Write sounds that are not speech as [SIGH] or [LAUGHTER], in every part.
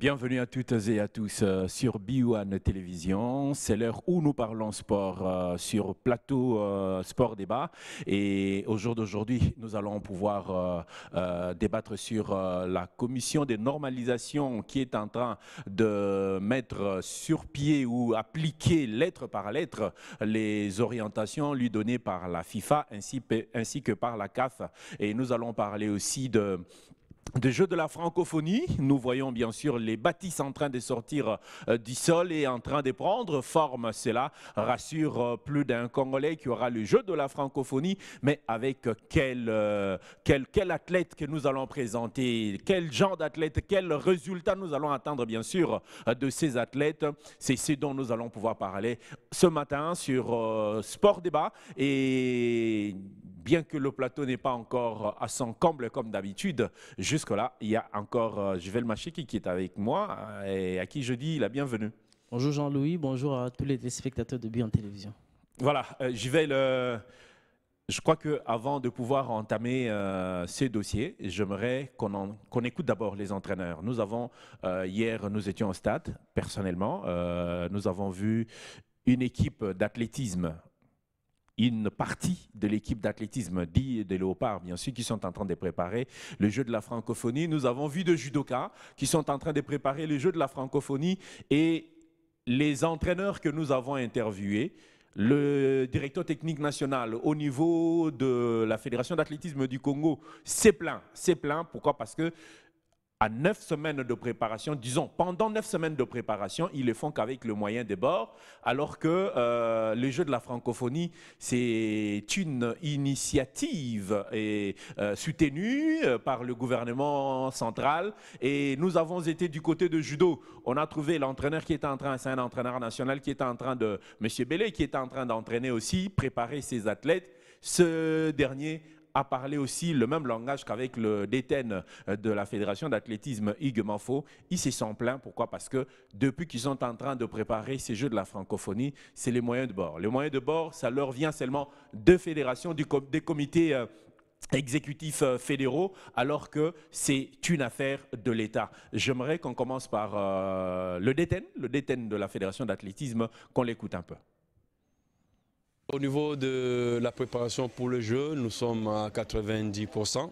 Bienvenue à toutes et à tous euh, sur Biouane Télévision. C'est l'heure où nous parlons sport euh, sur plateau euh, Sport Débat. Et au jour d'aujourd'hui, nous allons pouvoir débattre sur la commission des normalisations qui est en train de mettre sur pied ou appliquer lettre par lettre les orientations lui données par la FIFA ainsi, ainsi que par la CAF. Et nous allons parler aussi de de jeux de la francophonie. Nous voyons bien sûr les bâtisses en train de sortir euh, du sol et en train de prendre forme. Cela rassure euh, plus d'un Congolais qui aura le jeu de la francophonie, mais avec quel, euh, quel, quel athlète que nous allons présenter, quel genre d'athlète, quel résultat nous allons attendre bien sûr de ces athlètes. C'est ce dont nous allons pouvoir parler ce matin sur Sport Débat et bien que le plateau n'est pas encore euh, à son comble comme d'habitude, jusque-là, il y a encore euh, Juvel Machiki qui est avec moi euh, et à qui je dis la bienvenue. Bonjour Jean-Louis, bonjour à tous les spectateurs de Bion Télévision. Voilà, Juvel, je crois qu'avant de pouvoir entamer ce dossier, j'aimerais qu'on écoute d'abord les entraîneurs. Nous avons, hier, nous étions au stade, personnellement, nous avons vu une équipe d'athlétisme une partie de l'équipe d'athlétisme dit des Léopards, bien sûr, qui sont en train de préparer le jeu de la francophonie. Nous avons vu de judokas qui sont en train de préparer le jeu de la francophonie et les entraîneurs que nous avons interviewés, le directeur technique national au niveau de la Fédération d'athlétisme du Congo c'est plein, c'est plein. pourquoi Parce que à neuf semaines de préparation, disons, pendant neuf semaines de préparation, ils le font qu'avec le moyen des bords, alors que euh, les le jeu de la francophonie, c'est une initiative et, euh, soutenue euh, par le gouvernement central. Et nous avons été du côté de judo. On a trouvé l'entraîneur qui était en train, c'est un entraîneur national qui était en train de, monsieur Bellet, qui était en train d'entraîner aussi, préparer ses athlètes. Ce dernier à parler aussi le même langage qu'avec le détenne euh, de la Fédération d'athlétisme Hugues Il Ils se sont plaints. Pourquoi Parce que depuis qu'ils sont en train de préparer ces Jeux de la francophonie, c'est les moyens de bord. Les moyens de bord, ça leur vient seulement de fédérations, des comités euh, exécutifs euh, fédéraux, alors que c'est une affaire de l'État. J'aimerais qu'on commence par le détenne le déten de la Fédération d'athlétisme, qu'on l'écoute un peu. Au niveau de la préparation pour le jeu, nous sommes à 90%.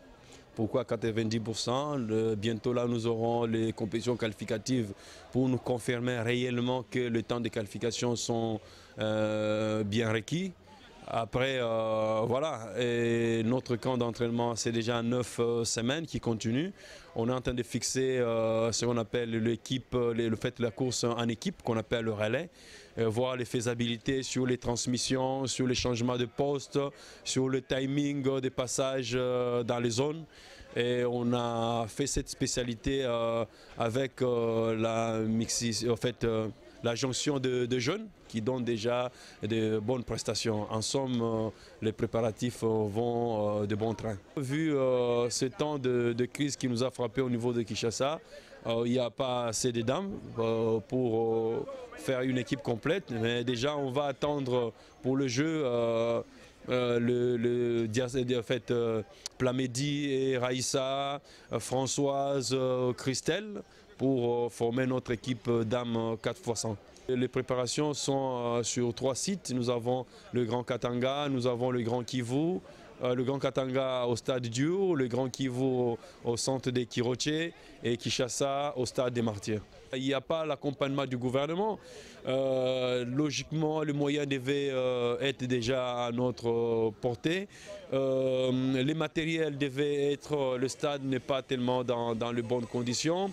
Pourquoi 90% Bientôt là, nous aurons les compétitions qualificatives pour nous confirmer réellement que les temps de qualification sont euh, bien requis. Après, euh, voilà, notre camp d'entraînement, c'est déjà neuf euh, semaines qui continue. On est en train de fixer euh, ce qu'on appelle l'équipe, le fait de la course en équipe, qu'on appelle le relais, voir les faisabilités sur les transmissions, sur les changements de poste, sur le timing des passages dans les zones. Et on a fait cette spécialité avec la mixis, en fait, la jonction de, jeunes qui donnent déjà de bonnes prestations. En somme, euh, les préparatifs euh, vont euh, de bon train. Vu ce temps de, crise qui nous a frappé au niveau de Kinshasa, il n'y a pas assez de dames pour faire une équipe complète. Mais déjà, on va attendre pour le jeu. le, fait, Plamedi et Raïssa, Françoise, Christelle pour euh, former notre équipe euh, d'âmes euh, 4x100. Les préparations sont sur trois sites. Nous avons le Grand Katanga, nous avons le Grand Kivu, le Grand Katanga au stade Haut, le Grand Kivu au, centre des Kiroche et Kishasa au stade des Martyrs. Il n'y a pas l'accompagnement du gouvernement. logiquement, le moyen devait être déjà à notre portée. les matériels devaient être, le stade n'est pas tellement dans, dans les bonnes conditions.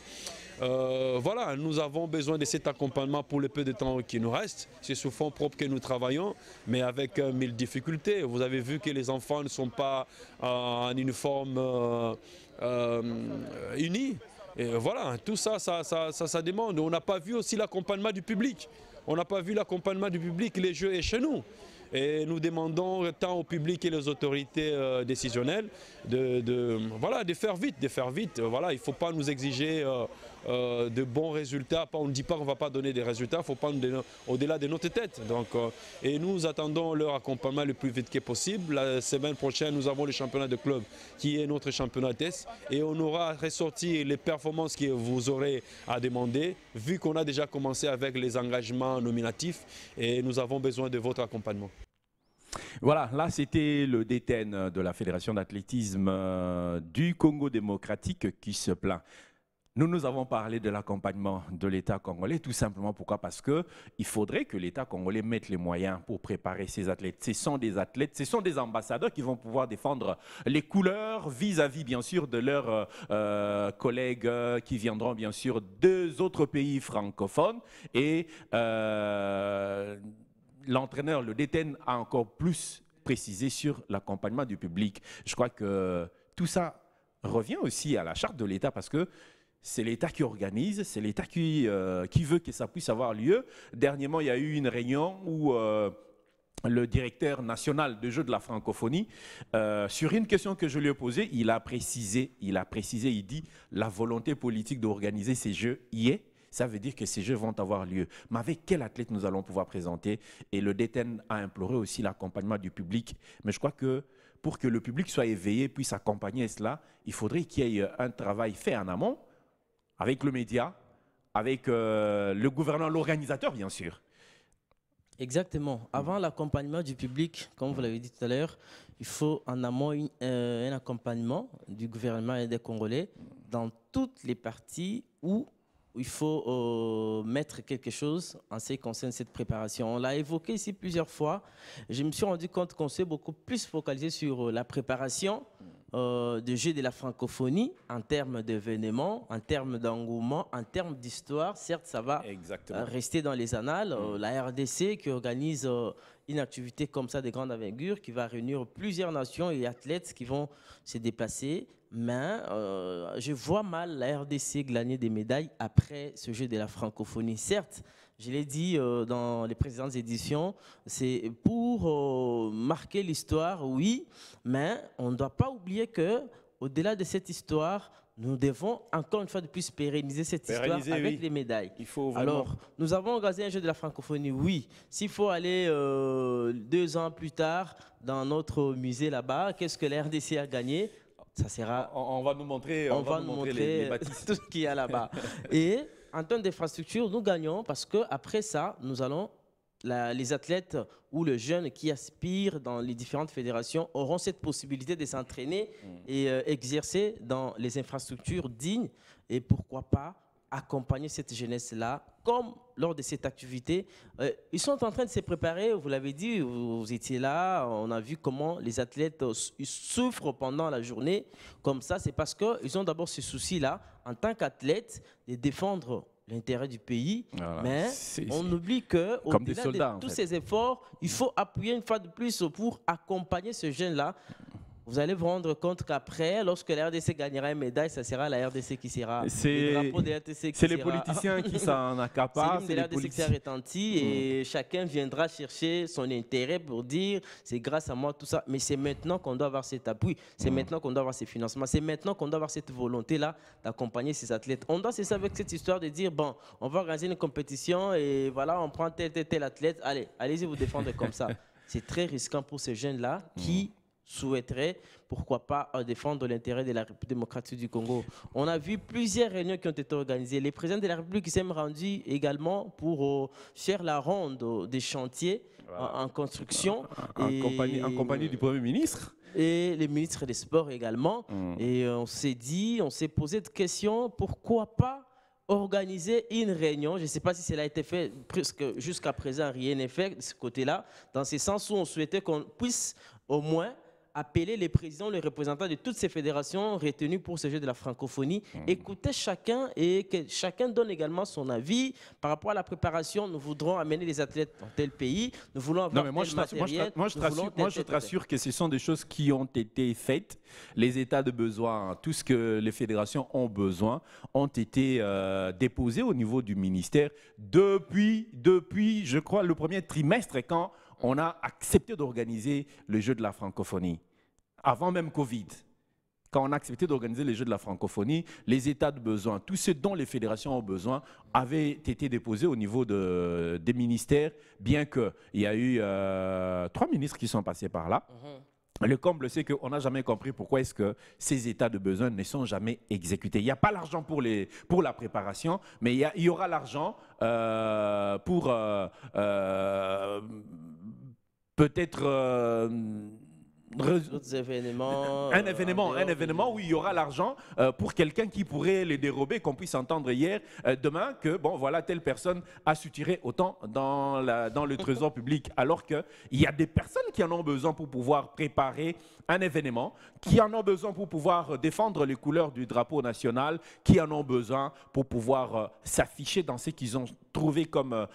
Euh, voilà, nous avons besoin de cet accompagnement pour le peu de temps qui nous reste. C'est sous fond propre que nous travaillons, mais avec euh, mille difficultés. Vous avez vu que les enfants ne sont pas euh, en uniforme unis. Et voilà, tout ça, ça, ça, ça, demande. On n'a pas vu aussi l'accompagnement du public. On n'a pas vu l'accompagnement du public, les jeux est chez nous. Et nous demandons tant au public et aux autorités décisionnelles de, voilà, de faire vite, de faire vite. Voilà, il ne faut pas nous exiger euh, de bons résultats. On ne dit pas qu'on ne va pas donner des résultats, il faut pas au-delà de notre tête. Donc, euh, et nous attendons leur accompagnement le plus vite que possible. La semaine prochaine, nous avons le championnat de club qui est notre championnat test et on aura ressorti les performances que vous aurez à demander vu qu'on a déjà commencé avec les engagements nominatifs et nous avons besoin de votre accompagnement. Voilà, là c'était le détenne de la Fédération d'athlétisme euh, du Congo démocratique qui se plaint nous, nous avons parlé de l'accompagnement de l'État congolais, tout simplement pourquoi Parce qu'il faudrait que l'État congolais mette les moyens pour préparer ses athlètes. Ce sont des athlètes, ce sont des ambassadeurs qui vont pouvoir défendre les couleurs vis-à-vis, bien sûr, de leurs euh, euh, collègues euh, qui viendront, bien sûr, deux autres pays francophones. Et l'entraîneur, le DTN, a encore plus précisé sur l'accompagnement du public. Je crois que tout ça revient aussi à la charte de l'État parce que c'est l'État qui organise, c'est l'État qui, euh, qui veut que ça puisse avoir lieu. Dernièrement, il y a eu une réunion où euh, le directeur national de jeux de la francophonie, euh, sur une question que je lui ai posée, il a précisé, il a précisé, il dit la volonté politique d'organiser ces jeux y est. Ça veut dire que ces jeux vont avoir lieu. Mais avec quel athlète nous allons pouvoir présenter Et le DTN a imploré aussi l'accompagnement du public. Mais je crois que pour que le public soit éveillé, puisse accompagner cela, il faudrait qu'il y ait un travail fait en amont avec le média, avec euh, le gouvernement, l'organisateur, bien sûr. Exactement. Avant l'accompagnement du public, comme vous l'avez dit tout à l'heure, il faut en amont euh, un accompagnement du gouvernement et des Congolais dans toutes les parties où il faut euh, mettre quelque chose en ce qui concerne cette préparation. On l'a évoqué ici plusieurs fois. Je me suis rendu compte qu'on s'est beaucoup plus focalisé sur la préparation euh, de jeu de la francophonie en termes d'événements, en termes d'engouement, en termes d'histoire. Certes, ça va euh, rester dans les annales. Mm. Euh, la RDC qui organise une activité comme ça de grande envergure qui va réunir plusieurs nations et athlètes qui vont se déplacer. Mais je vois mal la RDC gagner des médailles après ce jeu de la francophonie. Certes, je l'ai dit euh, dans les précédentes éditions, c'est pour euh, marquer l'histoire, oui, mais on ne doit pas oublier que au-delà de cette histoire, nous devons encore une fois de plus pérenniser cette histoire avec les médailles. Il faut vraiment... Alors, nous avons organisé un jeu de la francophonie, oui. S'il faut aller euh, deux ans plus tard dans notre musée là-bas, qu'est-ce que la RDC a gagné ça sera... On, va nous montrer, on, va, nous montrer, les bâtisses. [LAUGHS] tout ce qu'il y a là-bas. Et en termes d'infrastructures, nous gagnons parce que après ça, nous allons les athlètes ou le jeune qui aspire dans les différentes fédérations auront cette possibilité de s'entraîner mm. et euh, exercer dans les infrastructures dignes et pourquoi pas accompagner cette jeunesse-là, comme lors de cette activité. Euh, ils sont en train de se préparer, vous l'avez dit, vous, étiez là, on a vu comment les athlètes euh, souffrent pendant la journée. Comme ça, c'est parce qu'ils ont d'abord ce souci-là, en tant qu'athlète, de défendre l'intérêt du pays, mais on oublie que au-delà de tous ces efforts, il faut appuyer une fois de plus pour accompagner ce jeune-là vous allez vous rendre compte qu'après, lorsque la RDC gagnera une médaille, ça sera la RDC qui sera. C'est le les politiciens qui [LAUGHS] s'en accaparent. C'est la RDC qui s'est et hmm. chacun viendra chercher son intérêt pour dire c'est grâce à moi tout ça. Mais c'est maintenant qu'on doit avoir cet appui, c'est hmm. maintenant qu'on doit avoir ces financements, c'est maintenant qu'on doit avoir cette volonté-là d'accompagner ces athlètes. On doit cesser avec cette histoire de dire bon, on va organiser une compétition et voilà, on prend tel, tel, tel athlète, allez, allez-y vous défendre comme ça. [LAUGHS] C'est très risquant pour ces jeunes-là qui souhaiterait, pourquoi pas, euh, défendre l'intérêt de la République démocratique du Congo. On a vu plusieurs réunions qui ont été organisées. Les présidents de la République s'est rendu également pour euh, faire la ronde euh, des chantiers en, construction. En, compagnie, en compagnie du Premier ministre et les ministres des Sports également. Mm. Et on s'est dit, on s'est posé de questions, pourquoi pas organiser une réunion. Je ne sais pas si cela a été fait, Presque jusqu'à présent, rien n'est fait de ce côté-là, dans ce sens où on souhaitait qu'on puisse au moins appeler les présidents, les représentants de toutes ces fédérations retenues pour ce jeu de la francophonie. Hmm. Écoutez chacun et que chacun donne également son avis par rapport à la préparation. Nous voudrons amener les athlètes dans tel pays. Nous voulons moi, tel je Moi, je, te rassure que ce sont des choses qui ont été faites. Les états de besoin, tout ce que les fédérations ont besoin, ont été euh, déposés au niveau du ministère depuis, depuis, je crois, le premier trimestre quand on a accepté d'organiser le jeu de la francophonie avant même Covid, quand on a accepté d'organiser les Jeux de la francophonie, les états de besoin, tous ce dont les fédérations ont besoin, avaient été déposés au niveau des ministères, bien qu'il y a eu euh, trois ministres qui sont passés par là. Mhm. Le comble, c'est qu'on n'a jamais compris pourquoi est-ce que ces états de besoin ne sont jamais exécutés. Il n'y a pas l'argent pour, la préparation, mais il y, aura l'argent euh, pour euh, peut-être un euh, événement, un événement où il y aura l'argent euh, pour quelqu'un qui pourrait les dérober, qu'on puisse entendre hier, euh, demain, que, bon, voilà, telle personne a tirer autant dans, la, dans le trésor [LAUGHS] public, alors qu'il y a des personnes qui en ont besoin pour pouvoir préparer un événement, qui en ont besoin pour pouvoir défendre les couleurs du drapeau national, qui en ont besoin pour pouvoir s'afficher dans ce qu'ils ont trouvé comme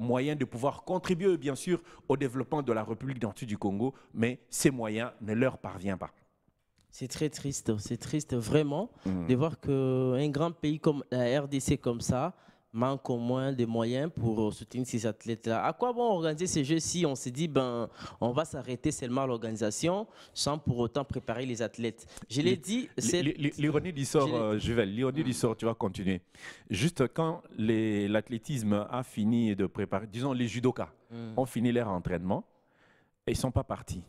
moyen de pouvoir contribuer, bien sûr, au développement de la République d'Antu du Congo, mais ces moyens ne leur parvient pas. C'est très triste, c'est triste vraiment mm. de voir qu'un grand pays comme la RDC comme ça manque au moins des moyens pour soutenir ces athlètes-là. À quoi bon organiser ces jeux si on se dit ben on va s'arrêter seulement à l'organisation sans pour autant préparer les athlètes Je l'ai dit. L'ironie du sort, euh, Juvel, l'ironie mm. du sort, tu vas continuer. Juste quand l'athlétisme a fini de préparer, disons les judokas mm. ont fini leur entraînement, et ils ne sont pas partis.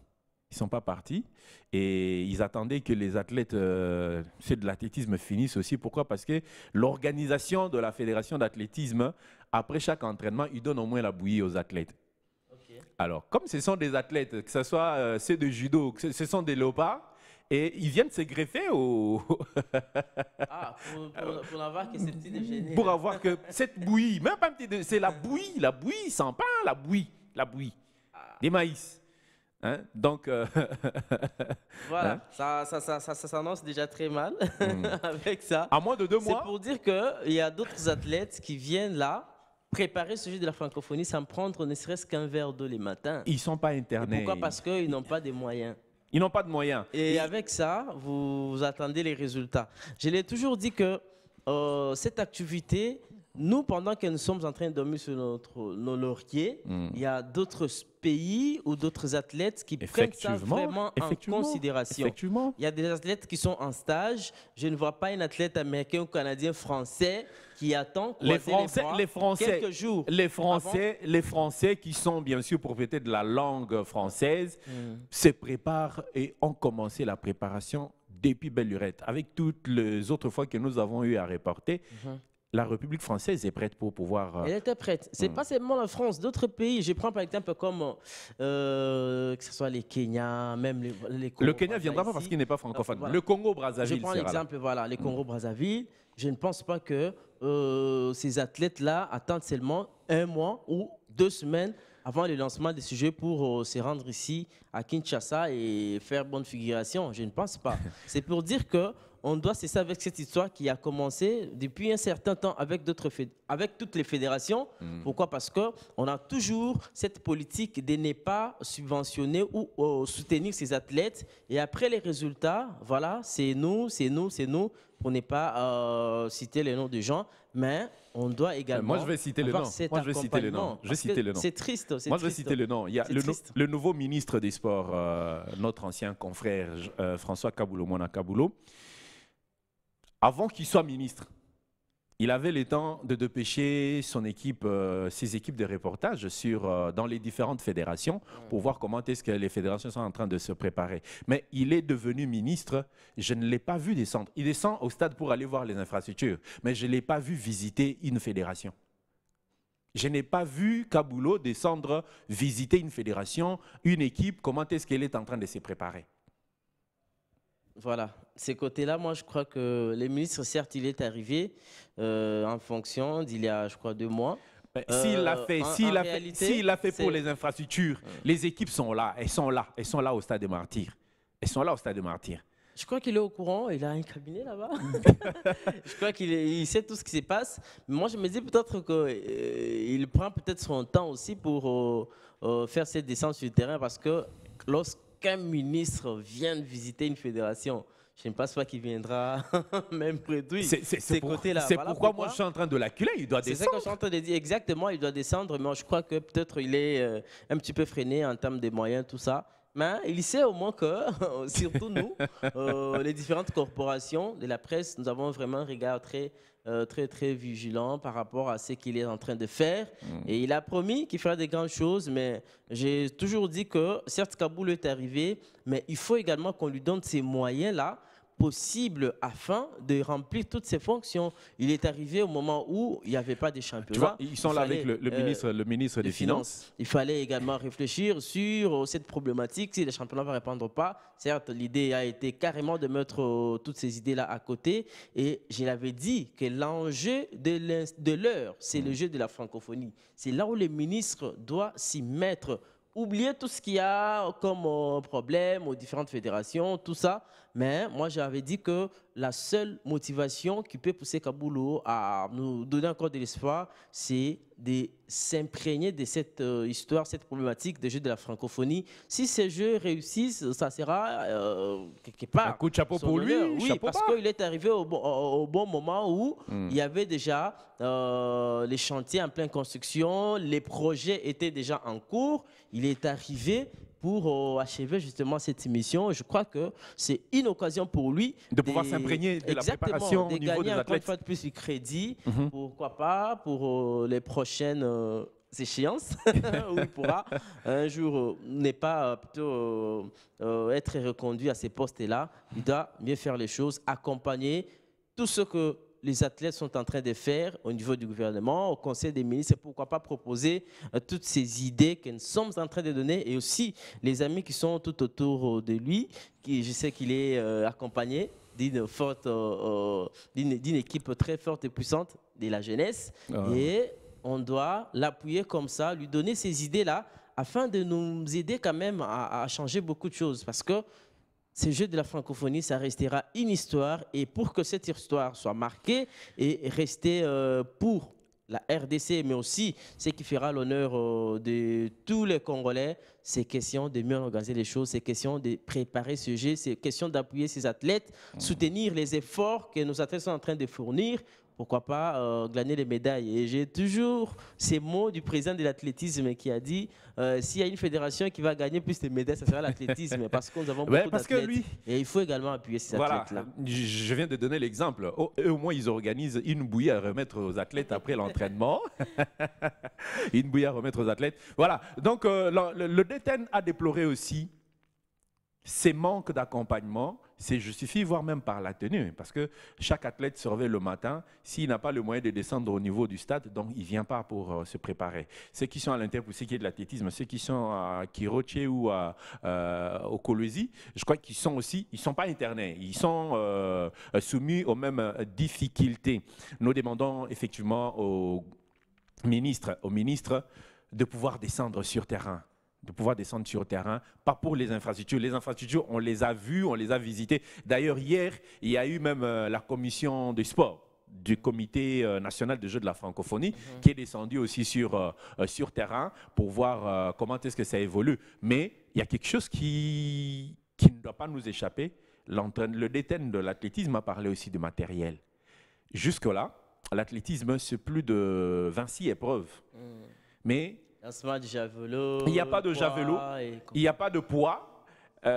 Ils ne sont pas partis. Et ils attendaient que les athlètes, euh, ceux de l'athlétisme, finissent aussi. Pourquoi Parce que l'organisation de la fédération d'athlétisme, après chaque entraînement, ils donnent au moins la bouillie aux athlètes. Alors, comme ce sont des athlètes, que ce soit euh, ceux de judo, que ce sont des léopards, et ils viennent se greffer au. Ah, pour, avoir que cette bouillie, même pas un c'est la bouillie, la bouillie sans pain, la bouillie, la bouillie. Ah. Des maïs. Hein? Donc, euh, [LAUGHS] voilà, hein? ça, ça, ça, ça s'annonce déjà très mal [LAUGHS] hmm. avec ça. À moins de deux mois. C'est pour dire qu'il y a d'autres athlètes qui viennent là préparer ce jeu de la francophonie sans prendre ne serait-ce qu'un verre d'eau les matins. Ils ne sont pas internés. pourquoi Parce qu'ils n'ont pas de moyens. Ils n'ont pas de moyens. Et, avec ça, vous, attendez les résultats. Je l'ai toujours dit que euh, cette activité nous, pendant que nous sommes en train de dormir sur notre, nos lauriers, hmm. il y a d'autres pays ou d'autres athlètes qui prennent ça vraiment en considération. Il y a des athlètes qui sont en stage. Je ne vois pas un athlète américain ou canadien français qui attend les Français, les, Français, quelques jours. Les Français, les Français qui sont bien sûr propriétaires de la langue française hmm. se préparent et ont commencé la préparation depuis belle Avec toutes les autres fois que nous avons eu à reporter, mhm la République française est prête pour pouvoir... Euh, Elle était prête. C'est n'est hmm. pas seulement la France, d'autres pays. Je prends par exemple comme euh, que ce soit les Kenya, même les, Le Kenya viendra pas parce qu'il n'est pas francophone. Le Congo-Brazzaville. Je prends l'exemple, voilà, les hmm. Congo-Brazzaville. Je ne pense pas que euh, ces athlètes-là attendent seulement un mois ou deux semaines avant le lancement des sujets pour se rendre ici à Kinshasa et faire bonne figuration. Je ne pense pas. [LAUGHS] C'est pour dire que on doit cesser avec cette histoire qui a commencé depuis un certain temps avec, d'autres avec toutes les fédérations. Mm. Pourquoi Parce qu'on a toujours cette politique de ne pas subventionner ou euh, soutenir ces athlètes. Et après les résultats, voilà, c'est nous, c'est nous, c'est nous, pour ne pas euh, citer les noms des gens. Mais on doit également. Moi, je vais citer le nom. Moi, le nom. Je C'est triste. Moi, je vais citer le nom. Il y a le, nouveau ministre des Sports, euh, notre ancien confrère euh, François Kaboulou, Mona Kaboulou, avant qu'il soit ministre, il avait le temps de dépêcher son équipe, euh, ses équipes de reportage euh, dans les différentes fédérations pour voir comment est-ce que les fédérations sont en train de se préparer. Mais il est devenu ministre, je ne l'ai pas vu descendre. Il descend au stade pour aller voir les infrastructures, mais je ne l'ai pas vu visiter une fédération. Je n'ai pas vu Kaboulot descendre visiter une fédération, une équipe, comment est-ce qu'elle est en train de se préparer. Voilà, ces côtés-là, moi je crois que les ministres, certes, il est arrivé euh, en fonction d'il y a, je crois, deux mois. S'il l'a fait, s'il fait, fait pour les infrastructures, les équipes sont là, elles sont là, elles sont là au stade des martyrs. Elles sont là au stade des martyrs. Je crois qu'il est au courant, il a un cabinet là-bas. Mm. [LAUGHS] je crois qu'il sait tout ce qui se passe. Mais moi, je me dis peut-être qu'il euh, prend peut-être son temps aussi pour euh, faire cette descente sur le terrain parce que lorsque qu'un ministre vienne visiter une fédération. Je ne sais pas qu'il viendra [LAUGHS] même près de lui. C'est pourquoi, moi je suis en train de l'acculer. Il doit descendre. C'est que dire. Exactement, il doit descendre. Mais je crois que peut-être il est euh, un petit peu freiné en termes de moyens, tout ça. Mais il sait au moins que, [LAUGHS] surtout nous, euh, les différentes corporations de la presse, nous avons vraiment un regard très euh, très très vigilant par rapport à ce qu'il est en train de faire. Mm. Et il a promis qu'il fera des grandes choses, mais j'ai toujours dit que certes Kaboul est arrivé, mais il faut également qu'on lui donne ces moyens-là possible afin de remplir toutes ses fonctions. Il est arrivé au moment où il n'y avait pas de championnat. ils sont là avec le, euh, ministre, le ministre des Finances. Il fallait également réfléchir sur euh, cette problématique, si le championnat va répondre pas. Certes, l'idée a été carrément de mettre euh, toutes ces idées-là à côté. Et je l'avais dit que l'enjeu de l'heure, c'est le mmh. jeu de la francophonie. C'est là où le ministre doit s'y mettre oublier tout ce qu'il y a comme problème aux différentes fédérations, tout ça, mais moi, j'avais dit que la seule motivation qui peut pousser Kaboulou à nous donner encore de l'espoir, c'est de s'imprégner de cette euh, histoire, cette problématique des jeux de la francophonie. Si ces jeux réussissent, ça sera euh, quelque part. Un coup de chapeau pour lui. Oui, parce qu'il est arrivé au bon, moment où hmm. il y avait déjà euh, les chantiers en pleine construction, les projets étaient déjà en cours. Il est arrivé pour euh, achever justement cette émission. Je crois que c'est une occasion pour lui de pouvoir s'imprégner de la préparation de au niveau des athlètes. Une fois de plus du crédit, mhm. pourquoi pas pour euh, les prochaines euh, échéances [LAUGHS] [LAUGHS] où il pourra un jour n'est pas plutôt être reconduit à ces postes-là. Il doit mieux faire les choses, accompagner tout ce que les athlètes sont en train de faire au niveau du gouvernement, au Conseil des ministres, pourquoi pas proposer euh, toutes ces idées que nous sommes en train de donner, et aussi les amis qui sont tout autour euh, de lui, qui, je sais qu'il est euh, accompagné d'une forte, d'une équipe très forte et puissante de la jeunesse, ah et on doit l'appuyer comme ça, lui donner ces idées-là, afin de nous aider quand même à changer beaucoup de choses, parce que ce jeu de la francophonie, ça restera une histoire. Et pour que cette histoire soit marquée et rester euh, pour la RDC, mais aussi ce qui fera l'honneur euh, de tous les Congolais, c'est question de mieux organiser les choses, c'est question de préparer ce jeu, c'est question d'appuyer ces athlètes, mmh. soutenir les efforts que nos athlètes sont en train de fournir pourquoi pas euh, gagner les médailles. Et j'ai toujours ces mots du président de l'athlétisme qui a dit euh, s'il y a une fédération qui va gagner plus de médailles, ça sera l'athlétisme, [LAUGHS] parce que nous avons beaucoup parce Et il faut également appuyer ces voilà. là Je viens de donner l'exemple. Au, moins, ils organisent une bouillie à remettre aux athlètes après [LAUGHS] l'entraînement. [LAUGHS] une bouillie à remettre aux athlètes. Voilà. Donc, euh, le, le a déploré aussi ces manques d'accompagnement c'est justifié, voire même par la tenue, parce que chaque athlète se réveille le matin, s'il n'a pas le moyen de descendre au niveau du stade, donc il ne vient pas pour euh, se préparer. Ceux qui sont à l'intérieur pour ce qui est de l'athlétisme, ceux qui sont à Kiroche ou à, euh, au je crois qu'ils sont aussi, ils ne sont pas internés, ils sont euh, soumis aux mêmes difficultés. Nous demandons effectivement aux ministres au ministre de pouvoir descendre sur terrain de pouvoir descendre sur le terrain, pas pour les infrastructures. Les infrastructures, on les a vues, on les a visitées. D'ailleurs, hier, il y a eu même euh, la commission du sports du comité euh, national de jeux de la francophonie mhm. qui est descendue aussi sur, euh, sur terrain pour voir comment est-ce que ça évolue. Mais il y a quelque chose qui, qui ne doit pas nous échapper. Le détenteur de l'athlétisme a parlé aussi du matériel. Jusque-là, l'athlétisme, c'est plus de 26 épreuves. Mm. Mais il n'y a pas de javelot, il n'y a pas de poids. il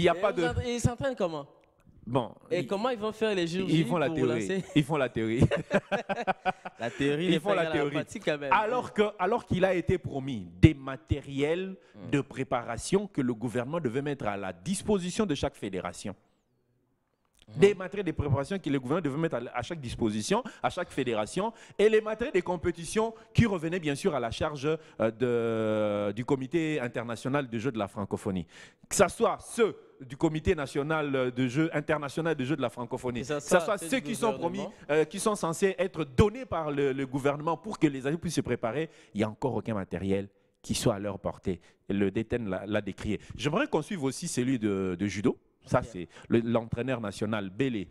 n'y a pas de. Euh, [LAUGHS] ils s'entraînent comment Bon. Et comment ils vont faire les jours Ils font la théorie. Ils font la théorie. la théorie. Ils font la théorie. Alors que, alors qu'il a été promis des matériels mm. de préparation que le gouvernement devait mettre à la disposition de chaque fédération. Mhm. des matériels de préparation que le gouvernement devait mettre à chaque disposition, à chaque fédération, et les matériels des compétitions qui revenaient bien sûr à la charge euh, de, du Comité international de jeux de la francophonie. Que ce soit ceux du comité national de jeux international de jeux de la francophonie. Ça, que ce soit ceux qui sont promis, euh, qui sont censés être donnés par le, gouvernement pour que les amis puissent se préparer, il n'y a encore aucun matériel qui soit à leur portée. Le déten l'a décrié. J'aimerais qu'on suive aussi celui de judo. Ça, c'est l'entraîneur national Bélé,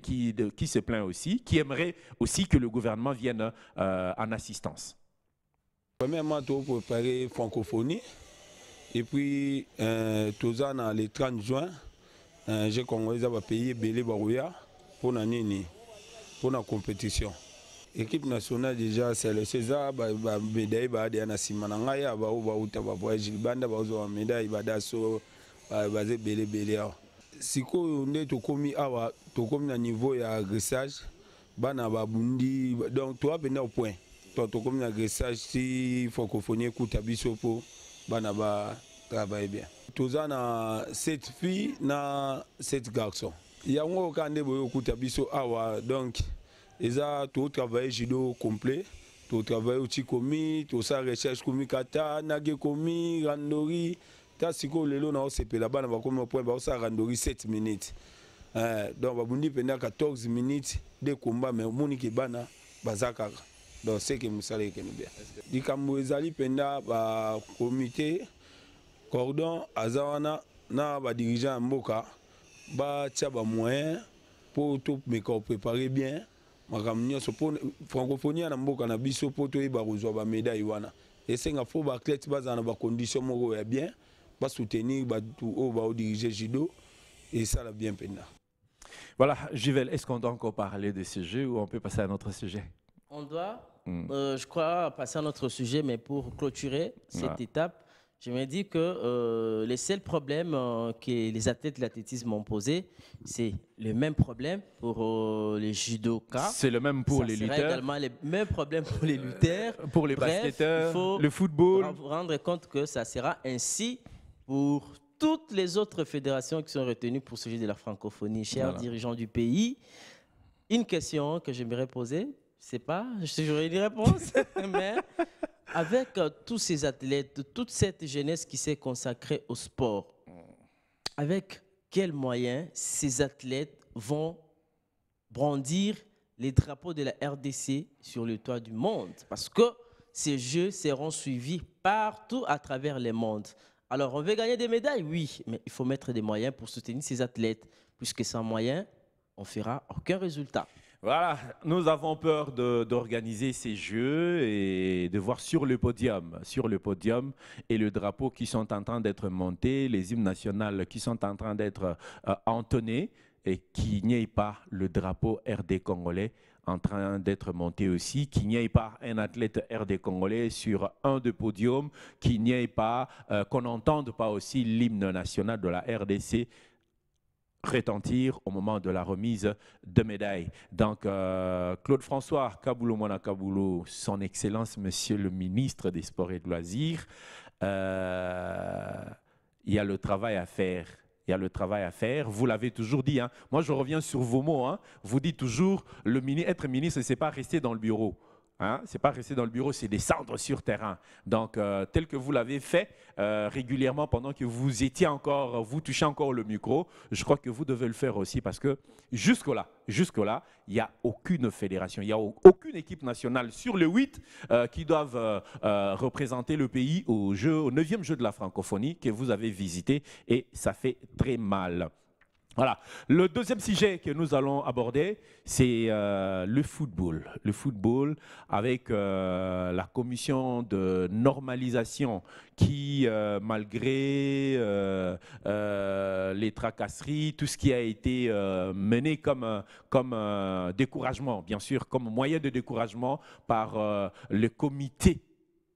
qui, se plaint aussi, qui aimerait aussi que le gouvernement vienne euh, en assistance. Premièrement, tout préparer francophonie. Et puis, euh, tout 30 juin, euh, j'ai congolais à payer Bélé Barouya pour la pour compétition. L'équipe nationale, déjà, c'est le César, la médaille, la la sikoyo nde tokómi awa tokómi na niveau ya agressage bana babundi donc toapenda au point to tokómi na agressage ti francophonie ekuta biso mpo bana batravaille bien toza na 7 fille na 7 garçon yango kaka nde boye okuta biso awa donc eza totravaille judo complet totravaille oti komi tosala recherche komi kata nage komi randori ta sikoyo lelo naosepela bana bakomi point baosalaka ndoki 7 minutes eh, donc babundi mpenza 14 minutes de komba me omonike bana baza kaka donc seke mosala ekende bien likambo ezali mpenza bacomité cordon aza wana na badirigant ya mboka batia bamoyen mpo tomeka oprépare bien makambo nyonso mpo francophonie na mboka na biso mpo toyeba kozwa bamédaille wana esenga fo baathlète bazala na bacondition moko ya bien va soutenir bah, ou va bah, diriger judo et ça l'a bien peiné. Voilà, Jivel, est-ce qu'on doit encore parler de ce sujet ou on peut passer à un autre sujet On doit, hmm. euh, je crois, passer à un autre sujet, mais pour clôturer cette étape, je me dis que euh, les seuls problèmes euh, que les athlètes de l'athlétisme ont posé, c'est le même problème pour euh, les judokas. C'est le même pour les lutteurs. également le même problème pour les lutteurs. pour les basketteurs, le football. Rendre compte que ça sera ainsi pour toutes les autres fédérations qui sont retenues pour ce sujet de la francophonie. Chers dirigeants du pays, une question que j'aimerais poser, c'est pas, j'aurai une réponse, [LAUGHS] mais avec euh, tous ces athlètes, toute cette jeunesse qui s'est consacrée au sport, avec quels moyens ces athlètes vont brandir les drapeaux de la RDC sur le toit du monde Parce que ces jeux seront suivis partout à travers le monde. Alors, on veut gagner des médailles, oui, mais il faut mettre des moyens pour soutenir ces athlètes, puisque sans moyens, on ne fera aucun résultat. Voilà, nous avons peur d'organiser ces jeux et de voir sur le podium, sur le podium et le drapeau qui sont en train d'être montés, les hymnes nationales qui sont en train d'être euh, entonnés et qui n'y ait pas le drapeau RD congolais en train d'être monté aussi, qu'il n'y ait pas un athlète RD congolais sur un de podium, qu'il n'y ait pas, euh, qu'on n'entende pas aussi l'hymne national de la RDC rétentir au moment de la remise de médaille. Donc, euh, Claude François Kaboulou Mona son Excellence, Monsieur le ministre des Sports et de Loisirs, euh, il y a le travail à faire il y a le travail à faire. Vous l'avez toujours dit. Hein. Moi, je reviens sur vos mots. Hein. Vous dites toujours, le, être ministre, ce n'est pas rester dans le bureau. Hein, c'est ce n'est pas rester dans le bureau, c'est descendre sur terrain. Donc, euh, tel que vous l'avez fait euh, régulièrement pendant que vous étiez encore, vous touchez encore le micro, je crois que vous devez le faire aussi parce que jusque-là, jusque-là, il n'y a aucune fédération, il n'y a aucune équipe nationale sur les huit euh, qui doivent représenter le pays au, jeu, au 9e jeu de la francophonie que vous avez visité et ça fait très mal. Voilà. Le deuxième sujet que nous allons aborder, c'est euh, le football. Le football avec euh, la commission de normalisation qui, euh, malgré les tracasseries, tout ce qui a été mené comme, comme découragement, bien sûr, comme moyen de découragement par le comité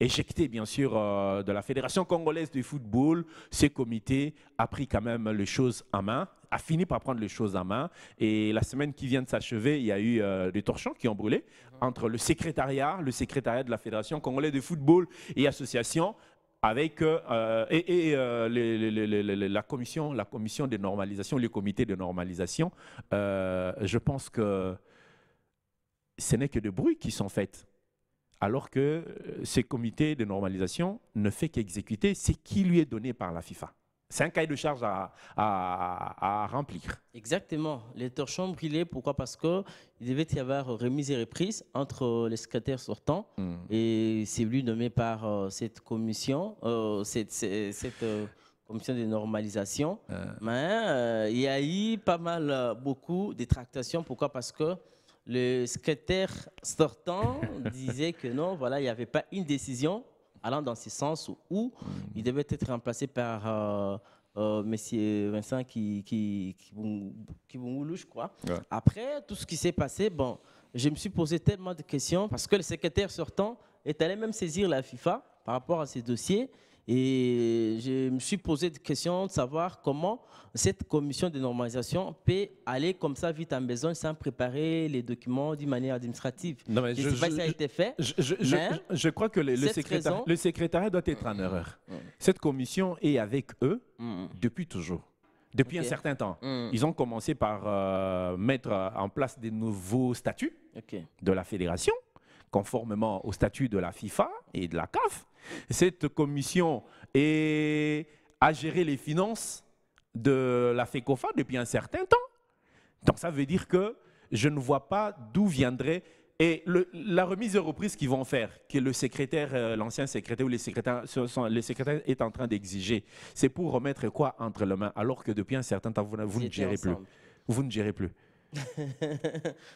éjecté bien sûr euh, de la Fédération congolaise de football, ce comité a pris quand même les choses en main, a fini par prendre les choses en main. Et la semaine qui vient de s'achever, il y a eu euh, des torchons qui ont brûlé entre le secrétariat, le secrétariat de la Fédération congolaise de football et association avec euh, et, la commission, la commission de normalisation, le comité de normalisation, je pense que ce n'est que des bruits qui sont faits alors que euh, ce comité de normalisation ne fait qu'exécuter ce qui lui est donné par la FIFA. C'est un cahier de charge à, à, remplir. Exactement. Les torchons est pourquoi Parce qu'il devait y avoir remise et reprise entre euh, les secrétaires sortants hmm. Et c'est lui nommé par euh, cette commission, cette, commission de normalisation. Mais il y a eu pas mal, beaucoup de tractations. Pourquoi Parce que le secrétaire sortant [LAUGHS] disait que non, voilà, il n'y avait pas une décision allant dans ce sens où mm. il devait être remplacé par euh, euh, Monsieur Vincent qui, qui, qui, je crois. Après, tout ce qui s'est passé, bon, je me suis posé tellement de questions parce que le secrétaire sortant est allé même saisir la FIFA par rapport à ces dossiers. Et je me suis posé des questions de savoir comment cette commission de normalisation peut aller comme ça vite en maison sans préparer les documents d'une manière administrative. je ne sais pas si ça a été fait. Je, crois que le, le, secrétariat, doit être en erreur. Cette commission est avec eux mm. depuis toujours depuis un certain temps. Mm. Ils ont commencé par euh, mettre en place des nouveaux statuts de la fédération, conformément aux statuts de la FIFA et de la CAF. Cette commission est, a géré les finances de la FECOFA depuis un certain temps. Donc ça veut dire que je ne vois pas d'où viendrait. Et la remise et reprise qu'ils vont faire, que le secrétaire, euh, l'ancien secrétaire ou les secrétaires, sont, les secrétaires est en train d'exiger, c'est pour remettre quoi entre les mains, alors que depuis un certain temps, vous, ne gérez plus. Vous ne gérez plus. [LAUGHS]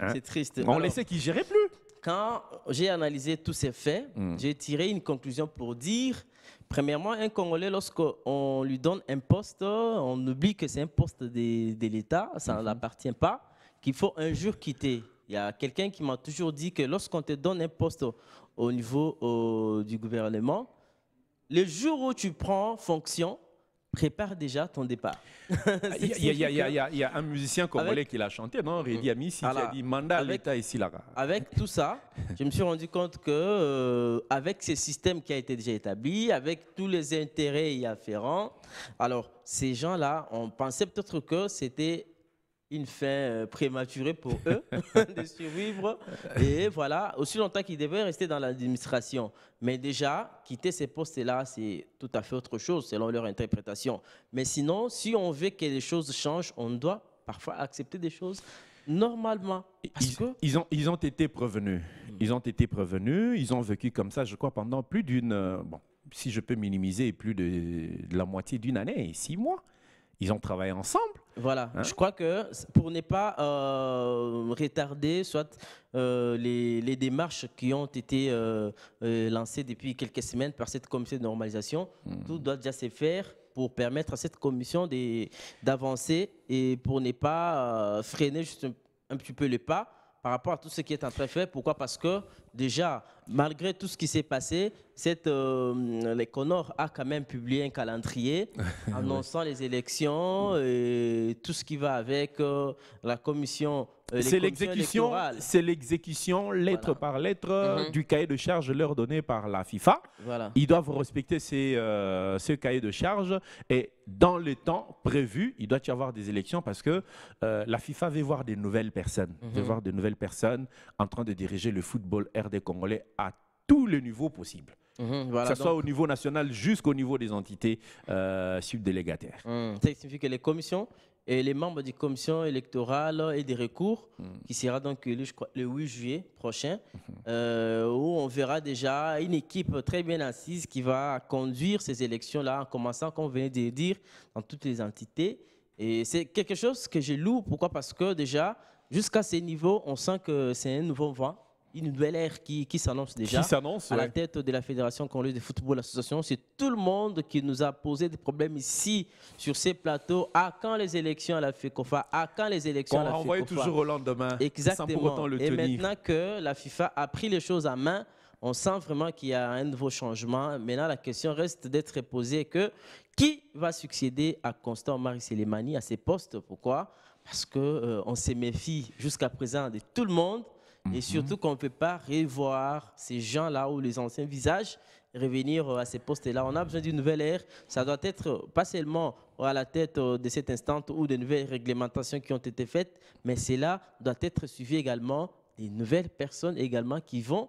Hein c'est triste. On laissait qu'ils géraient plus quand j'ai analysé tous ces faits, hmm. j'ai tiré une conclusion pour dire, premièrement, un Congolais, lorsqu'on lui donne un poste, on oublie que c'est un poste de, l'État, ça hmm. n'appartient pas, qu'il faut un jour quitter. Il y a quelqu'un qui m'a toujours dit que lorsqu'on te donne un poste au niveau du gouvernement, le jour où tu prends fonction, prépare déjà ton départ. Il y, a un musicien congolais qui l'a chanté, non Rédi mm. a dit Manda l'État ici là. Avec tout ça, je me suis rendu compte que, euh, avec ce système qui a été déjà établi, avec tous les intérêts y afférents, alors ces gens-là, on pensait peut-être que c'était une fin euh, prématurée pour eux [LAUGHS] [LAUGHS] de survivre. Et voilà, aussi longtemps qu'ils devaient rester dans l'administration. Mais déjà, quitter ces postes-là, c'est tout à fait autre chose selon leur interprétation. Mais sinon, si on veut que les choses changent, on doit parfois accepter des choses normalement. ils, ont, ils ont été prévenus. Hmm. Ils ont été prévenus. Ils ont vécu comme ça, je crois, pendant plus d'une... Euh, bon, si je peux minimiser, plus de, de la moitié d'une année, six mois ils ont travaillé ensemble. Voilà, hein? je crois que pour ne pas euh, retarder soit euh, les, démarches qui ont été euh, lancées depuis quelques semaines par cette commission de normalisation, hmm. tout doit déjà se faire pour permettre à cette commission d'avancer et pour ne pas freiner juste un, petit peu les pas par rapport à tout ce qui est en train de faire. Pourquoi Parce que déjà, malgré tout ce qui s'est passé, cette, euh, a quand même publié un calendrier [LAUGHS] annonçant les élections et tout ce qui va avec euh, la commission. Euh, c'est l'exécution, c'est l'exécution lettre par lettre mhm. du cahier de charge leur donné par la FIFA. Ils doivent respecter ces, ce cahier de charge et dans le temps prévu, il doit y avoir des élections parce que la FIFA veut voir des nouvelles personnes, veut mhm. voir de nouvelles personnes en train de diriger le football des Congolais à tous les niveaux possibles. Mhm, que ce soit au niveau national jusqu'au niveau des entités euh, subdélégataires. Mhm, ça signifie que les commissions et les membres des commissions électorales et des recours, mhm. qui sera donc le, le 8 juillet prochain, euh, où on verra déjà une équipe très bien assise qui va conduire ces élections-là, en commençant, comme on venez de dire, dans toutes les entités. Et c'est quelque chose que je loue. Pourquoi Parce que déjà, jusqu'à ces niveaux, on sent que c'est un nouveau vent une nouvelle ère qui, qui s'annonce déjà. Qui s'annonce, À la tête de la Fédération congolaise de football l'association. C'est tout le monde qui nous a posé des problèmes ici, sur ces plateaux. À quand les élections à la FIFA À quand les élections à la FECOFA On toujours au lendemain. Exactement. le Et maintenant que la FIFA a pris les choses en main, on sent vraiment qu'il y a un nouveau changement. Maintenant, la question reste d'être posée que qui va succéder à Constant Marie Selemani à ses postes Pourquoi Parce qu'on euh, on se méfie jusqu'à présent de tout le monde. Et mhm. surtout qu'on ne peut pas revoir ces gens-là ou les anciens visages revenir euh, à ces postes-là. On a besoin d'une nouvelle ère. Ça doit être euh, pas seulement à la tête euh, de cet instant ou de nouvelles réglementations qui ont été faites, mais cela doit être suivi également des nouvelles personnes également qui vont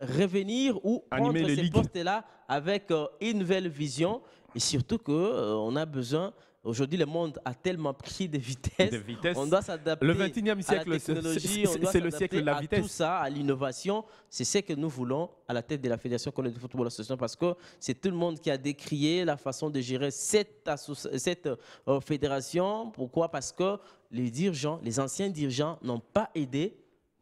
revenir ou Animer prendre ces postes-là avec une nouvelle vision et surtout qu'on a besoin Aujourd'hui, le monde a tellement pris de vitesse. On doit s'adapter. Le 21e siècle, c'est le siècle de la vitesse. À tout ça, à l'innovation, c'est ce que nous voulons à la tête de la Fédération de football association parce que c'est tout le monde qui a décrié la façon de gérer cette, cette euh, fédération. Pourquoi Parce que les dirigeants, les anciens dirigeants n'ont pas aidé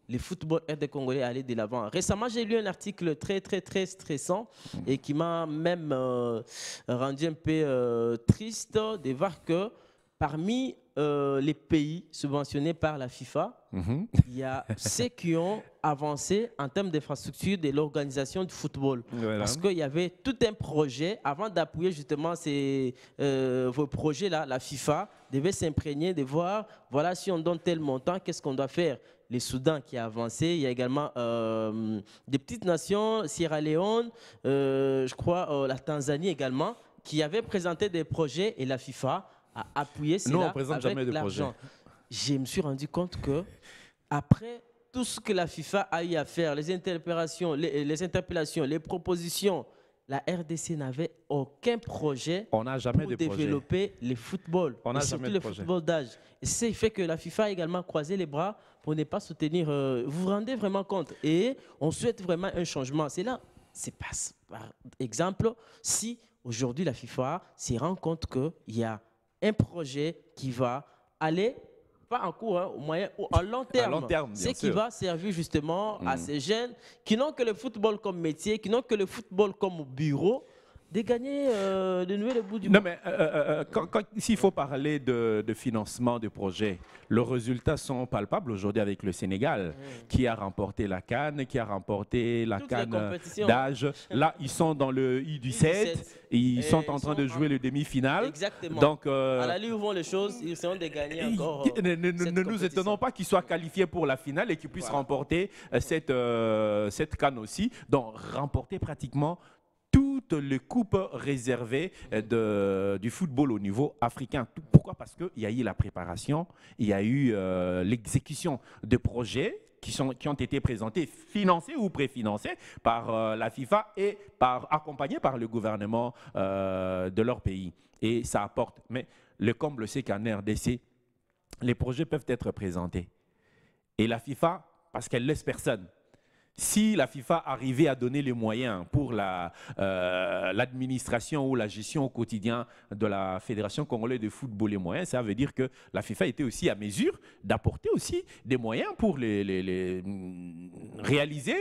les football aide des Congolais à aller de l'avant. Récemment, j'ai lu un article très, très, très stressant et qui m'a même euh, rendu un peu euh, triste de voir que parmi euh, les pays subventionnés par la FIFA, mhm. il y a [LAUGHS] ceux qui ont avancé en termes d'infrastructure de l'organisation du football. Parce qu'il y avait tout un projet, avant d'appuyer justement ces, vos projets-là, la FIFA devait s'imprégner de voir, voilà, si on donne tel montant, qu'est-ce qu'on doit faire le Soudan qui a avancé. Il y a également euh, des petites nations, Sierra Leone, euh, je crois euh, la Tanzanie également, qui avaient présenté des projets et la FIFA a appuyé cela Non, on présente jamais de projets. Je me suis rendu compte que après tout ce que la FIFA a eu à faire, les interpellations, les, les propositions, la RDC n'avait aucun projet on a jamais pour développer le football, on a surtout jamais le football d'âge. C'est fait que la FIFA a également croisé les bras on n'est pas soutenir. Euh, vous vous rendez vraiment compte Et on souhaite vraiment un changement. C'est là, c'est pas par exemple si aujourd'hui la FIFA se rend compte qu'il y a un projet qui va aller pas en cours, hein, au moyen ou en long terme. c'est qui va servir justement à mm. ces jeunes qui n'ont que le football comme métier, qui n'ont que le football comme bureau de gagner euh, de nouer le bout du Non, mais euh, euh, s'il faut parler de, financement de projet, les résultats sont palpables aujourd'hui avec le Sénégal, hmm. qui a remporté la canne, qui a remporté la canne d'âge. Là, ils sont dans le I17, et ils sont en train de jouer le demi-finale. Exactement. Donc, à la où vont les choses, ils sont de encore. ne, nous étonnons pas qu'ils soient qualifiés pour la finale et qu'ils puissent remporter cette, cette aussi. Donc, remporter pratiquement le les coupes réservées euh, de, du football au niveau africain. Pourquoi Parce qu'il y a eu la préparation, il y a eu euh, l'exécution de projets qui, sont, qui ont été présentés, financés ou préfinancés par euh, la FIFA et par, accompagnés par le gouvernement de leur pays. Et ça apporte. Mais le comble, c'est qu'en RDC, les projets peuvent être présentés. Et la FIFA, parce qu'elle laisse personne, si la FIFA arrivait à donner les moyens pour euh, l'administration la, ou la gestion au quotidien de la Fédération congolaise de football, les moyens, ça veut dire que la FIFA était aussi à mesure d'apporter aussi des moyens pour les, mm, réaliser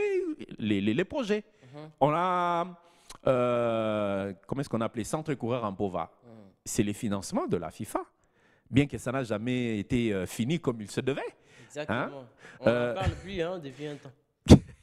les, projets. Mhm. On a, euh, comment est-ce qu'on appelait, centre coureur en Pova. Mhm. C'est les financements de la FIFA, bien que ça n'a jamais été euh, fini comme il se devait. Hein. Exactement. On en parle plus hein, depuis un temps.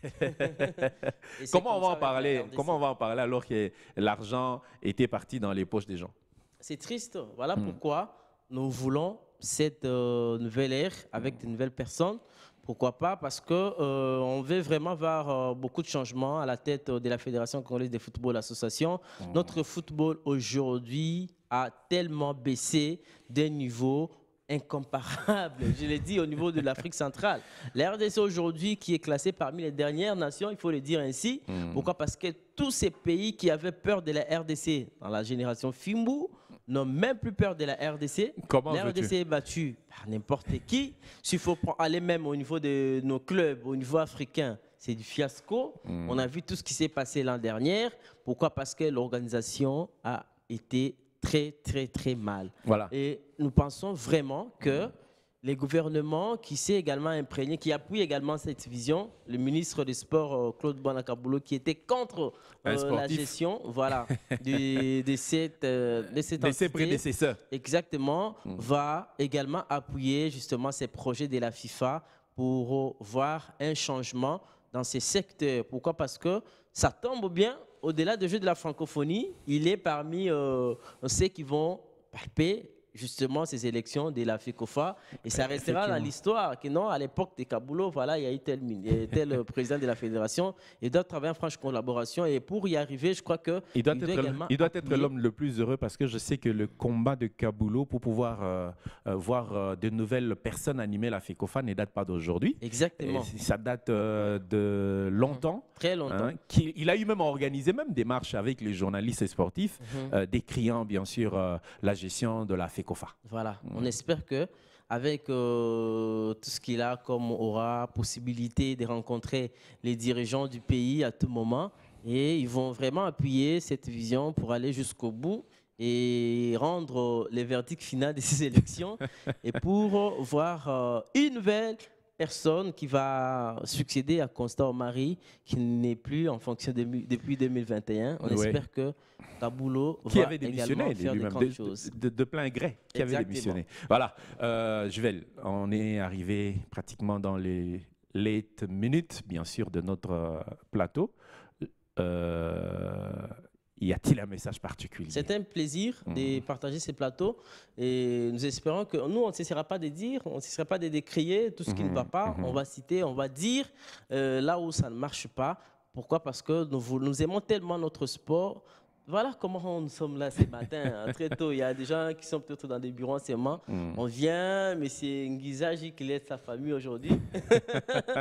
[LAUGHS] Comment on va en parler Comment on va en parler alors que l'argent était parti dans les poches des gens C'est triste. Voilà hmm. pourquoi nous voulons cette euh, nouvelle ère avec de nouvelles personnes. Pourquoi pas Parce que euh, on veut vraiment voir euh, beaucoup de changements à la tête de la Fédération congolaise de football association. Hmm. Notre football aujourd'hui a tellement baissé des niveaux incomparable, [LAUGHS] je l'ai dit, au niveau de l'Afrique centrale. La RDC aujourd'hui, qui est classée parmi les dernières nations, il faut le dire ainsi. Hmm. Pourquoi Parce que tous ces pays qui avaient peur de la RDC dans la génération Fimbu n'ont même plus peur de la RDC. Comment la RDC est battue par n'importe qui. S'il faut aller même au niveau de nos clubs, au niveau africain, c'est du fiasco. Hmm. On a vu tout ce qui s'est passé l'an dernier. Pourquoi Parce que l'organisation a été très, très, très mal. Voilà. Et nous pensons vraiment que les gouvernements qui s'est également imprégné, qui appuie également cette vision, le ministre des Sports, euh, Claude Bonacaboulo, qui était contre euh, la gestion voilà, [LAUGHS] euh, de, cette, de, cette ses prédécesseurs. Exactement, mm. va également appuyer justement ces projets de la FIFA pour voir un changement dans ces secteurs. Pourquoi Parce que ça tombe bien au-delà du jeu de la francophonie, il est parmi euh, ceux qui vont piper justement ces élections de la FECOFA. Et ça restera dans l'histoire que non, à l'époque de Kaboulot, voilà, il y a eu tel, euh, euh, président de la fédération. Il doit travailler en franche collaboration. Et pour y arriver, je crois que. Il doit, il doit être, l'homme le plus heureux parce que je sais que le combat de Kaboulot pour pouvoir euh, voir de nouvelles personnes animer la FECOFA ne date pas d'aujourd'hui. Exactement. ça date de longtemps. Mmh. Très longtemps. Hein, il, a eu même organisé même des marches avec les journalistes et sportifs, mmh. décriant bien sûr la gestion de la FECOFA voilà, on espère que avec euh, tout ce qu'il a comme aura, possibilité de rencontrer les dirigeants du pays à tout moment, et ils vont vraiment appuyer cette vision pour aller jusqu'au bout et rendre les verdicts finaux de ces élections [LAUGHS] et pour voir euh, une nouvelle personne qui va succéder à Constant Marie, qui n'est plus en fonction depuis 2021. On espère que Taboulo va également faire des de, choses. De, plein gré, qui avait démissionné. Voilà, euh, on est arrivé pratiquement dans les late minutes, bien sûr, de notre euh, plateau. Euh, y a-t-il un message particulier C'est un plaisir de mhm. partager ces plateaux et nous espérons que nous, on ne cessera pas de dire, on ne cessera pas de décrier tout ce qui ne mhm. va pas, mhm. on va citer, on va dire euh, là où ça ne marche pas. Pourquoi Parce que nous aimons tellement notre sport, voilà comment nous sommes là ce matin. Hein. Très tôt, il y a des gens qui sont peut-être dans des bureaux en ce moment. Mm. On vient, mais c'est Nguizaji qui laisse sa famille aujourd'hui. [LAUGHS] [LAUGHS]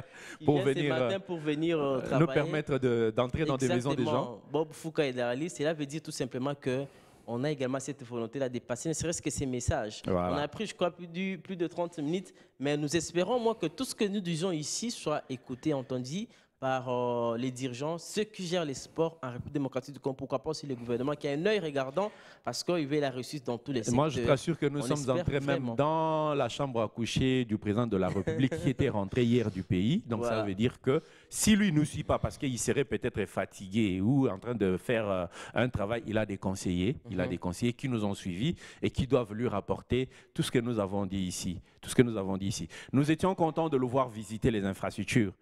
Euh, pour venir, pour euh, venir travailler. Nous permettre d'entrer dans des maisons des gens. Bob Foucault et Darali, cela veut dire tout simplement que on a également cette volonté-là de passer, ne serait-ce que ces messages. On a pris, je crois, plus de, plus de 30 minutes, mais nous espérons, moi, que tout ce que nous disons ici soit écouté, entendu, euh, les dirigeants, ceux qui gèrent les sports en République démocratique du Congo. Pourquoi pas aussi le gouvernement qui a un œil regardant parce qu'il veut la réussite dans tous les secteurs. Moi, je te rassure que nous sommes entrés même dans la chambre à coucher du président de la République qui était rentré hier du pays. Donc, ça veut dire que si lui ne nous suit pas parce qu'il serait peut-être fatigué ou en train de faire euh, un travail, il a des conseillers. Il a mhm. des conseillers qui nous ont suivis et qui doivent lui rapporter tout ce que nous avons dit ici. Tout ce que nous avons dit ici. Nous étions contents de le voir visiter les infrastructures.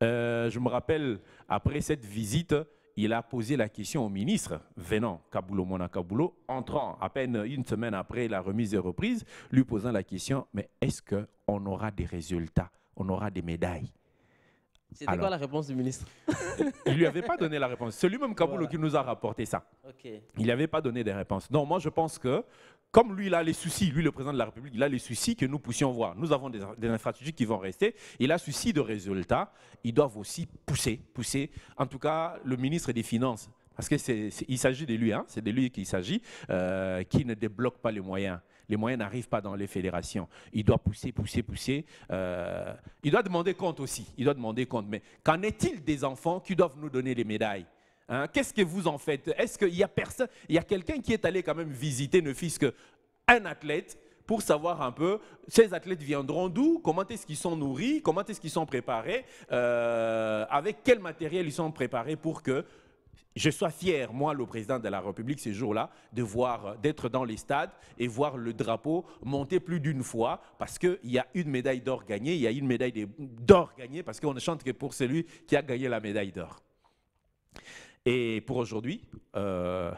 Euh, je me rappelle, après cette visite, il a posé la question au ministre venant, Kabulo Mona Kabulo, entrant à peine une semaine après la remise des reprises, lui posant la question, mais est-ce qu'on aura des résultats, on aura des médailles C'était quoi la réponse du ministre Il ne lui avait pas donné la réponse. C'est lui-même Kabulo qui nous a rapporté ça. Il n'avait pas donné des réponses. Non, moi je pense que comme lui, il a les soucis, lui, le président de la République, il a les soucis que nous puissions voir. Nous avons des, stratégies qui vont rester. Il a souci de résultats. Ils doivent aussi pousser, pousser. En tout cas, le ministre des Finances, parce qu'il s'agit de lui, hein. c'est de lui qu'il s'agit, euh, qui ne débloque pas les moyens. Les moyens n'arrivent pas dans les fédérations. Il doit pousser, pousser, pousser. Euh, il doit demander compte aussi. Il doit demander compte. Mais qu'en est-il des enfants qui doivent nous donner les médailles Hein? Qu'est-ce que vous en faites Est-ce qu'il y a personne, il y a quelqu'un qui est allé quand même visiter, ne fût-ce qu'un athlète, pour savoir un peu ces athlètes viendront d'où, comment est-ce qu'ils sont nourris, comment est-ce qu'ils sont préparés, euh, avec quel matériel ils sont préparés pour que je sois fier, moi, le président de la République, ces jours-là, de voir, euh, d'être dans les stades et voir le drapeau monter plus d'une fois, parce qu'il y a une médaille d'or gagnée, il y a une médaille d'or gagnée, parce qu'on ne chante que pour celui qui a gagné la médaille d'or. Et pour aujourd'hui, euh,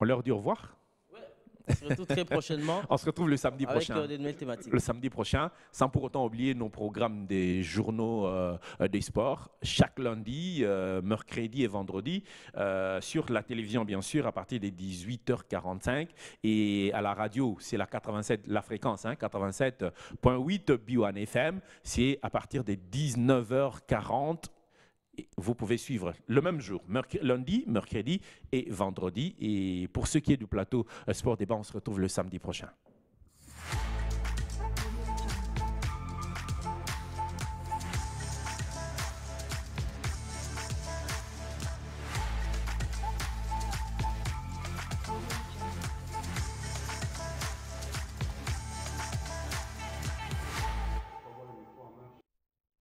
on leur dit au revoir. on se retrouve très prochainement. [LAUGHS] on se retrouve le samedi prochain. Avec euh, des nouvelles thématiques. Le samedi prochain, sans pour autant oublier nos programmes des journaux euh, des sports, chaque lundi, mercredi et vendredi, sur la télévision bien sûr, à partir des 18h45, et à la radio, c'est la 87, la fréquence, hein, 87.8 1 FM, c'est à partir des 19h40 vous pouvez suivre le même jour, lundi, mercredi et vendredi. Et pour ce qui est du plateau euh, Sport Débat, on se retrouve le samedi prochain.